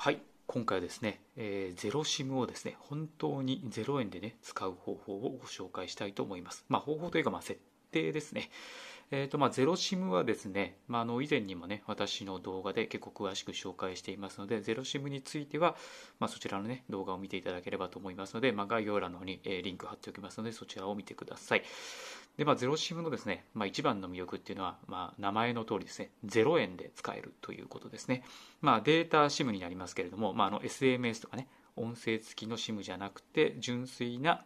はい今回はですね、えー、ゼロ SIM をですね本当に0円でね使う方法をご紹介したいと思います、まあ、方法というかまあ設定ですねえーとまあ、ゼロ SIM はですね、まあ、の以前にもね私の動画で結構詳しく紹介していますのでゼロ SIM については、まあ、そちらの、ね、動画を見ていただければと思いますので、まあ、概要欄の方に、えリンク貼っておきますのでそちらを見てくださいで、まあ、ゼロシムのですね、まあ、一番の魅力っていうのは、まあ、名前の通りですね、0円で使えるということですね。まあ、データシムになりますけれども、まあ、あの SMS とかね、音声付きのシムじゃなくて、純粋な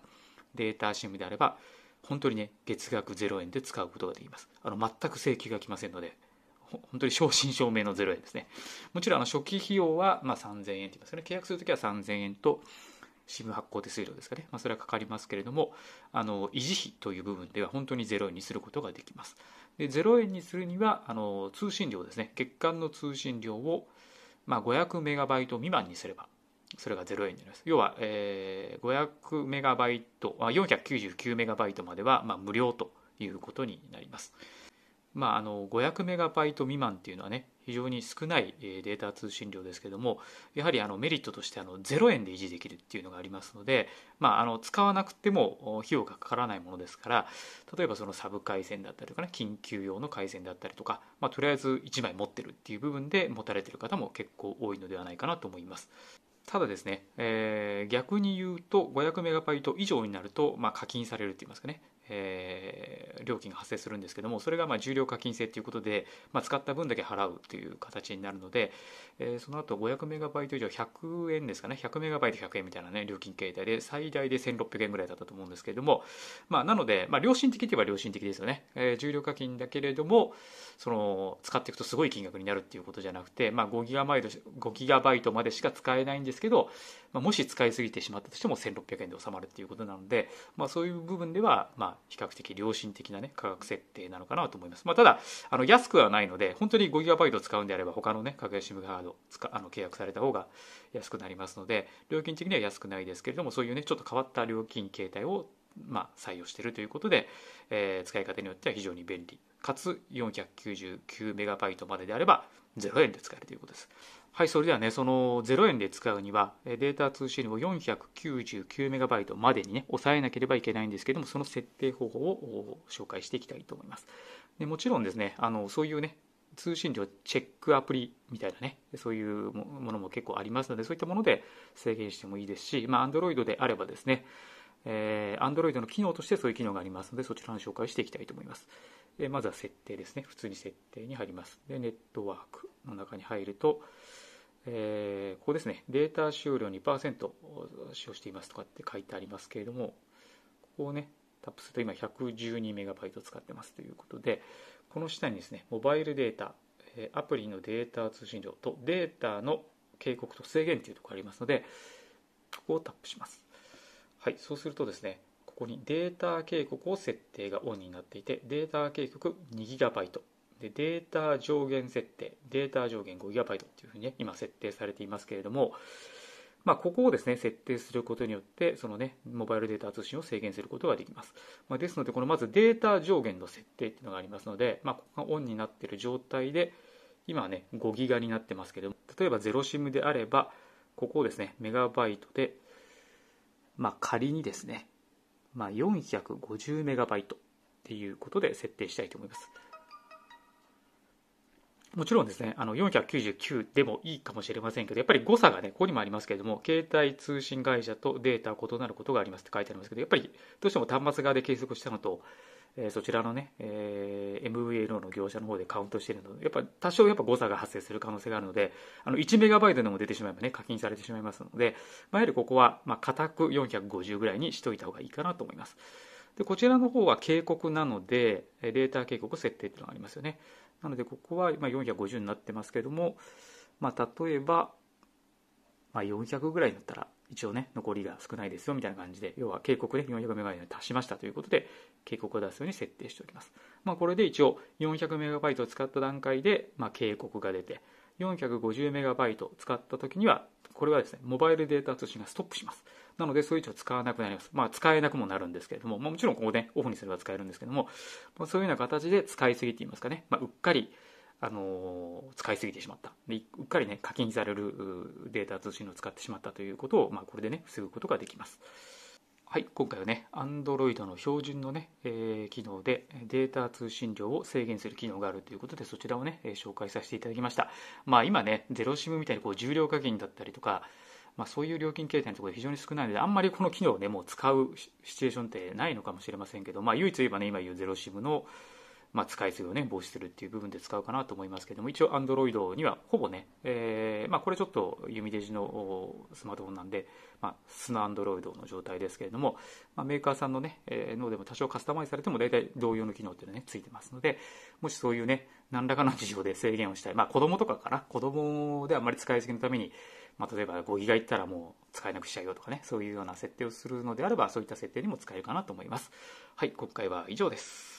データシムであれば、本当にね、月額0円で使うことができます。あの、全く請求が来ませんので、本当に正真正銘の0円ですね。もちろん、あの、初期費用は、まあ、3000円って言いますよね。契約するときは3000円と、新聞発行手数料ですかね、まあ、それはかかりますけれども、あの維持費という部分では本当に0円にすることができます。で0円にするにはあの通信量ですね、月間の通信量を、まあ、500メガバイト未満にすれば、それが0円になります。要は、えー、500メガバイト、499メガバイトまでは、まあ、無料ということになります。まあ、あの500メガバイト未満っていうのはね、非常に少ないデータ通信量ですけどもやはりあのメリットとしてあの0円で維持できるっていうのがありますので、まあ、あの使わなくても費用がかからないものですから例えばそのサブ回線だったりとか、ね、緊急用の回線だったりとか、まあ、とりあえず1枚持ってるっていう部分で持たれてる方も結構多いのではないかなと思います。ただですね、えー、逆に言うと500メガバイト以上になると、まあ、課金されるって言いますかね、えー、料金が発生するんですけどもそれがまあ重量課金制ということで、まあ、使った分だけ払うという形になるので、えー、その後500メガバイト以上100円ですかね100メガバイト100円みたいな、ね、料金形態で最大で1600円ぐらいだったと思うんですけれども、まあ、なので、まあ、良心的といえば良心的ですよね、えー、重量課金だけれどもその使っていくとすごい金額になるっていうことじゃなくて、まあ、5, ギガバイトギガバイトまでしか使えないんですけど、まあ、もし使いすぎてしまったとしても1600円で収まるっていうことなので、まあ、そういう部分では、まあ比較的良心的な、ね、価格設定なのかなと思います。まあ、ただ、あの安くはないので、本当に 5GB 使うんであれば、他の、ね、格安 SIM カードあの契約された方が安くなりますので、料金的には安くないですけれども、そういう、ね、ちょっと変わった料金形態をまあ、採用しているということで、えー、使い方によっては非常に便利かつ 499MB までであれば0円で使えるということです。はい、それではね、その0円で使うには、データ通信を 499MB までにね、抑えなければいけないんですけども、その設定方法を紹介していきたいと思います。でもちろんですね、あのそういうね、通信量チェックアプリみたいなね、そういうものも結構ありますので、そういったもので制限してもいいですし、まあ、Android であればですね、えンドロイドの機能としてそういう機能がありますので、そちらの紹介をしていきたいと思います。えー、まずは設定ですね。普通に設定に入ります。で、ネットワークの中に入ると、えー、ここですね、データ使用量2%使用していますとかって書いてありますけれども、ここをね、タップすると今 112MB 使ってますということで、この下にですね、モバイルデータ、アプリのデータ通信量とデータの警告と制限というところがありますので、ここをタップします。はい、そうするとですね、ここにデータ警告を設定がオンになっていて、データ警告 2GB で、データ上限設定、データ上限 5GB というふうに、ね、今設定されていますけれども、まあ、ここをですね、設定することによって、そのね、モバイルデータ通信を制限することができます。まあ、ですので、このまずデータ上限の設定っていうのがありますので、まあ、ここがオンになっている状態で、今はね、5ギガになってますけども、例えばゼロ SIM であれば、ここをですね、メガバイトでまあ、仮にですね、まあ、450MB っていうことで設定したいと思います。もちろんですね、あの499でもいいかもしれませんけど、やっぱり誤差がね、ここにもありますけれども、携帯通信会社とデータ異なることがありますって書いてありますけど、やっぱりどうしても端末側で計測したのと、えそちらのね、えー、MVLO の業者の方でカウントしているので、やっぱ多少やっぱ誤差が発生する可能性があるので、あの1メガバイトでも出てしまえばね、課金されてしまいますので、まあ、やはりここは、まあ、固く450ぐらいにしといた方がいいかなと思います。で、こちらの方は警告なので、データ警告設定っていうのがありますよね。なので、ここは、ま450になってますけども、まあ、例えば、ま400ぐらいになったら、一応ね、残りが少ないですよみたいな感じで、要は警告で400メガバイトに達しましたということで、警告を出すように設定しておきます。まあ、これで一応 400MB を使った段階で、まあ、警告が出て、450MB 使った時には、これはですね、モバイルデータ通信がストップします。なので、そういう位置は使わなくなります。まあ、使えなくもなるんですけれども、まあ、もちろんここで、ね、オフにすれば使えるんですけども、まあ、そういうような形で使いすぎていますかね、まあ、うっかり、あのー、使いすぎてしまったで。うっかりね、課金されるデータ通信を使ってしまったということを、まあ、これでね、防ぐことができます。はい、今回はね、Android の標準のね、えー、機能でデータ通信量を制限する機能があるということで、そちらをね、紹介させていただきました。まあ今ね、ゼロシムみたいにこう重量加減だったりとか、まあ、そういう料金形態のところで非常に少ないので、あんまりこの機能をね、もう使うシチュエーションってないのかもしれませんけど、まあ唯一言えばね、今言うゼロシムの、まあ、使いすぎをね、防止するっていう部分で使うかなと思いますけども、一応 Android にはほぼね、えー、まあ、これちょっと弓デジのスマートフォンなんで、まあ、素の Android の状態ですけれども、まあ、メーカーさんのね、えー、脳でも多少カスタマイズされても大体同様の機能っていうのはね、ついてますので、もしそういうね、何らかの事情で制限をしたい。まあ、子供とかかな。子供であんまり使いすぎのために、まあ、例えば5ギガいったらもう使えなくしちゃうよとかね、そういうような設定をするのであれば、そういった設定にも使えるかなと思います。はい、今回は以上です。